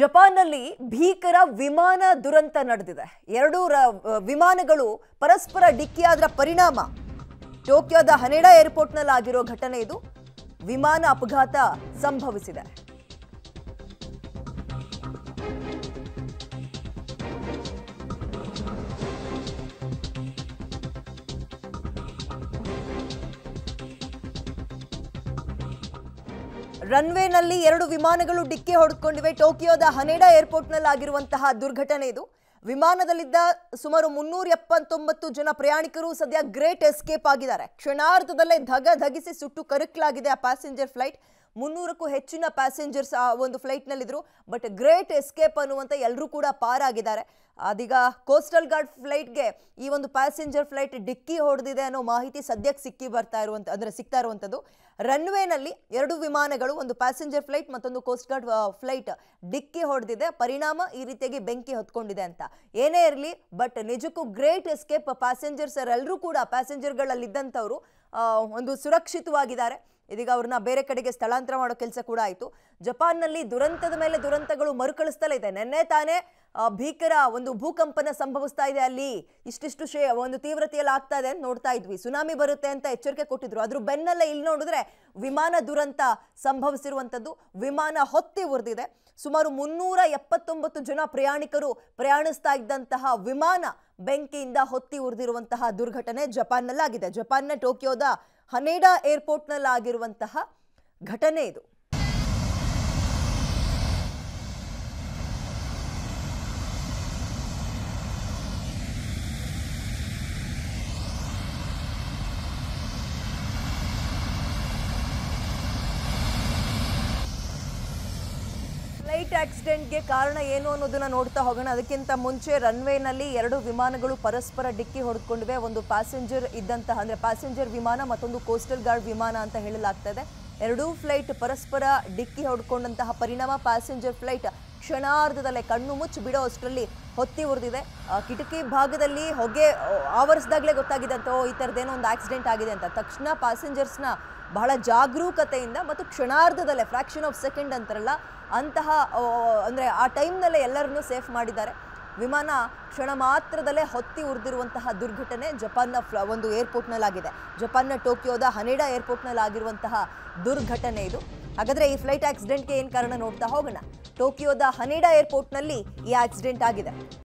ಜಪಾನ್ನಲ್ಲಿ ಭೀಕರ ವಿಮಾನ ದುರಂತ ನಡೆದಿದೆ ಎರಡೂ ವಿಮಾನಗಳು ಪರಸ್ಪರ ಡಿಕ್ಕಿಯಾದರ ಪರಿಣಾಮ ಟೋಕಿಯೋದ ಹನೆಡಾ ಏರ್ಪೋರ್ಟ್ನಲ್ಲಿ ಆಗಿರೋ ಘಟನೆ ಇದು ವಿಮಾನ ಅಪಘಾತ ಸಂಭವಿಸಿದೆ ರನ್ವೇನಲ್ಲಿ ಎರಡು ವಿಮಾನಗಳು ಡಿಕ್ಕಿ ಹೊಡೆದುಕೊಂಡಿವೆ ಟೋಕಿಯೋದ ಹನೇಡಾ ಏರ್ಪೋರ್ಟ್ನಲ್ಲಿ ಆಗಿರುವಂತಹ ದುರ್ಘಟನೆ ಇದು ವಿಮಾನದಲ್ಲಿದ್ದ ಸುಮಾರು ಮುನ್ನೂರ ಎಪ್ಪತ್ತೊಂಬತ್ತು ಜನ ಪ್ರಯಾಣಿಕರು ಸದ್ಯ ಗ್ರೇಟ್ ಎಸ್ಕೇಪ್ ಆಗಿದ್ದಾರೆ ಕ್ಷಣಾರ್ಧದಲ್ಲೇ ಧಗ ಧಗಿಸಿ ಸುಟ್ಟು ಕರುಕ್ಲಾಗಿದೆ ಆ ಪ್ಯಾಸೆಂಜರ್ ಫ್ಲೈಟ್ ಮುನ್ನೂರಕ್ಕೂ ಹೆಚ್ಚಿನ ಪ್ಯಾಸೆಂಜರ್ಸ್ ಆ ಒಂದು ಫ್ಲೈಟ್ನಲ್ಲಿದ್ದರು ಬಟ್ ಗ್ರೇಟ್ ಎಸ್ಕೇಪ್ ಅನ್ನುವಂಥ ಎಲ್ಲರೂ ಕೂಡ ಪಾರಾಗಿದ್ದಾರೆ ಅದೀಗ ಕೋಸ್ಟಲ್ ಗಾರ್ಡ್ ಫ್ಲೈಟ್ಗೆ ಈ ಒಂದು ಪ್ಯಾಸೆಂಜರ್ ಫ್ಲೈಟ್ ಡಿಕ್ಕಿ ಹೊಡೆದಿದೆ ಅನ್ನೋ ಮಾಹಿತಿ ಸದ್ಯಕ್ಕೆ ಸಿಕ್ಕಿ ಬರ್ತಾ ಇರುವಂಥ ಅಂದರೆ ಸಿಗ್ತಾ ಇರುವಂಥದ್ದು ರನ್ವೇನಲ್ಲಿ ಎರಡು ವಿಮಾನಗಳು ಒಂದು ಪ್ಯಾಸೆಂಜರ್ ಫ್ಲೈಟ್ ಮತ್ತೊಂದು ಕೋಸ್ಟ್ ಗಾರ್ಡ್ ಫ್ಲೈಟ್ ಡಿಕ್ಕಿ ಹೊಡೆದಿದೆ ಪರಿಣಾಮ ಈ ರೀತಿಯಾಗಿ ಬೆಂಕಿ ಹೊತ್ಕೊಂಡಿದೆ ಅಂತ ಏನೇ ಇರಲಿ ಬಟ್ ನಿಜಕ್ಕೂ ಗ್ರೇಟ್ ಎಸ್ಕೇಪ್ ಪ್ಯಾಸೆಂಜರ್ಸ್ ಎಲ್ಲರೂ ಕೂಡ ಪ್ಯಾಸೆಂಜರ್ಗಳಲ್ಲಿದ್ದಂಥವರು ಒಂದು ಸುರಕ್ಷಿತವಾಗಿದ್ದಾರೆ ಇದೀಗ ಅವ್ರನ್ನ ಬೇರೆ ಕಡೆಗೆ ಸ್ಥಳಾಂತರ ಮಾಡೋ ಕೆಲಸ ಕೂಡ ಆಯಿತು ಜಪಾನ್ನಲ್ಲಿ ದುರಂತದ ಮೇಲೆ ದುರಂತಗಳು ಮರುಕಳಿಸ್ತಲೇ ಇದೆ ನಿನ್ನೆ ತಾನೇ ಭೀಕರ ಒಂದು ಭೂಕಂಪನ ಸಂಭವಿಸ್ತಾ ಇದೆ ಅಲ್ಲಿ ಇಷ್ಟಿಷ್ಟು ಶೇ ಒಂದು ತೀವ್ರತೆಯಲ್ಲಿ ಆಗ್ತಾ ಇದೆ ಅಂತ ನೋಡ್ತಾ ಇದ್ವಿ ಸುನಾಮಿ ಬರುತ್ತೆ ಅಂತ ಎಚ್ಚರಿಕೆ ಕೊಟ್ಟಿದ್ರು ಅದ್ರ ಬೆನ್ನಲ್ಲೇ ಇಲ್ಲಿ ನೋಡಿದ್ರೆ ವಿಮಾನ ದುರಂತ ಸಂಭವಿಸಿರುವಂಥದ್ದು ವಿಮಾನ ಹೊತ್ತಿ ಉರಿದಿದೆ ಸುಮಾರು ಮುನ್ನೂರ ಎಪ್ಪತ್ತೊಂಬತ್ತು ಜನ ಪ್ರಯಾಣಿಕರು ಪ್ರಯಾಣಿಸ್ತಾ ಇದ್ದಂತಹ ವಿಮಾನ ಬೆಂಕಿಯಿಂದ ಹೊತ್ತಿ ಉರಿದಿರುವಂತಹ ದುರ್ಘಟನೆ ಜಪಾನ್ನಲ್ಲಾಗಿದೆ ಜಪಾನ್ನ ಟೋಕಿಯೋದ ಹನೇಡಾ ಏರ್ಪೋರ್ಟ್ನಲ್ಲಾಗಿರುವಂತಹ ಘಟನೆ ಇದು ಫ್ಲೈಟ್ ಆಕ್ಸಿಡೆಂಟ್ಗೆ ಕಾರಣ ಏನು ಅನ್ನೋದನ್ನ ನೋಡ್ತಾ ಹೋಗೋಣ ಅದಕ್ಕಿಂತ ಮುಂಚೆ ರನ್ವೇನಲ್ಲಿ ಎರಡು ವಿಮಾನಗಳು ಪರಸ್ಪರ ಡಿಕ್ಕಿ ಹೊಡೆದುಕೊಂಡಿವೆ ಒಂದು ಪ್ಯಾಸೆಂಜರ್ ಇದ್ದಂತಹ ಅಂದ್ರೆ ಪ್ಯಾಸೆಂಜರ್ ವಿಮಾನ ಮತ್ತೊಂದು ಕೋಸ್ಟಲ್ ಗಾರ್ಡ್ ವಿಮಾನ ಅಂತ ಹೇಳಲಾಗ್ತದೆ ಎರಡೂ ಫ್ಲೈಟ್ ಪರಸ್ಪರ ಡಿಕ್ಕಿ ಹೊಡ್ಕೊಂಡಂತಹ ಪರಿಣಾಮ ಪ್ಯಾಸೆಂಜರ್ ಫ್ಲೈಟ್ ಕ್ಷಣಾರ್ಧದಲ್ಲೇ ಕಣ್ಣು ಮುಚ್ಚಿ ಬಿಡೋ ಅಷ್ಟರಲ್ಲಿ ಹೊತ್ತಿ ಉರಿದಿದೆ ಕಿಟಕಿ ಭಾಗದಲ್ಲಿ ಹೊಗೆ ಆವರಿಸಿದಾಗಲೇ ಗೊತ್ತಾಗಿದೆ ಅಂತ ಈ ಥರದ್ದೇನೋ ಒಂದು ಆಕ್ಸಿಡೆಂಟ್ ಆಗಿದೆ ಅಂತ ತಕ್ಷಣ ಪ್ಯಾಸೆಂಜರ್ಸ್ನ ಬಹಳ ಜಾಗರೂಕತೆಯಿಂದ ಮತ್ತು ಕ್ಷಣಾರ್ಧದಲ್ಲೇ ಫ್ರ್ಯಾಕ್ಷನ್ ಆಫ್ ಸೆಕೆಂಡ್ ಅಂತಾರಲ್ಲ ಅಂತಹ ಅಂದರೆ ಆ ಟೈಮ್ನಲ್ಲೇ ಎಲ್ಲರನ್ನೂ ಸೇಫ್ ಮಾಡಿದ್ದಾರೆ ವಿಮಾನ ಕ್ಷಣ ಮಾತ್ರದಲ್ಲೇ ಹೊತ್ತಿ ಉರಿದಿರುವಂತಹ ದುರ್ಘಟನೆ ಜಪಾನ್ನ ಫ್ಲ ಒಂದು ಏರ್ಪೋರ್ಟ್ನಲ್ಲಾಗಿದೆ ಜಪಾನ್ನ ಟೋಕಿಯೋದ ಹನೇಡಾ ಏರ್ಪೋರ್ಟ್ನಲ್ಲಾಗಿರುವಂತಹ ದುರ್ಘಟನೆ ಇದು ಹಾಗಾದರೆ ಈ ಫ್ಲೈಟ್ ಆಕ್ಸಿಡೆಂಟ್ಗೆ ಏನು ಕಾರಣ ನೋಡ್ತಾ ಹೋಗೋಣ ಟೋಕಿಯೋದ ಹನೇಡಾ ಏರ್ಪೋರ್ಟ್ನಲ್ಲಿ ಈ ಆಕ್ಸಿಡೆಂಟ್ ಆಗಿದೆ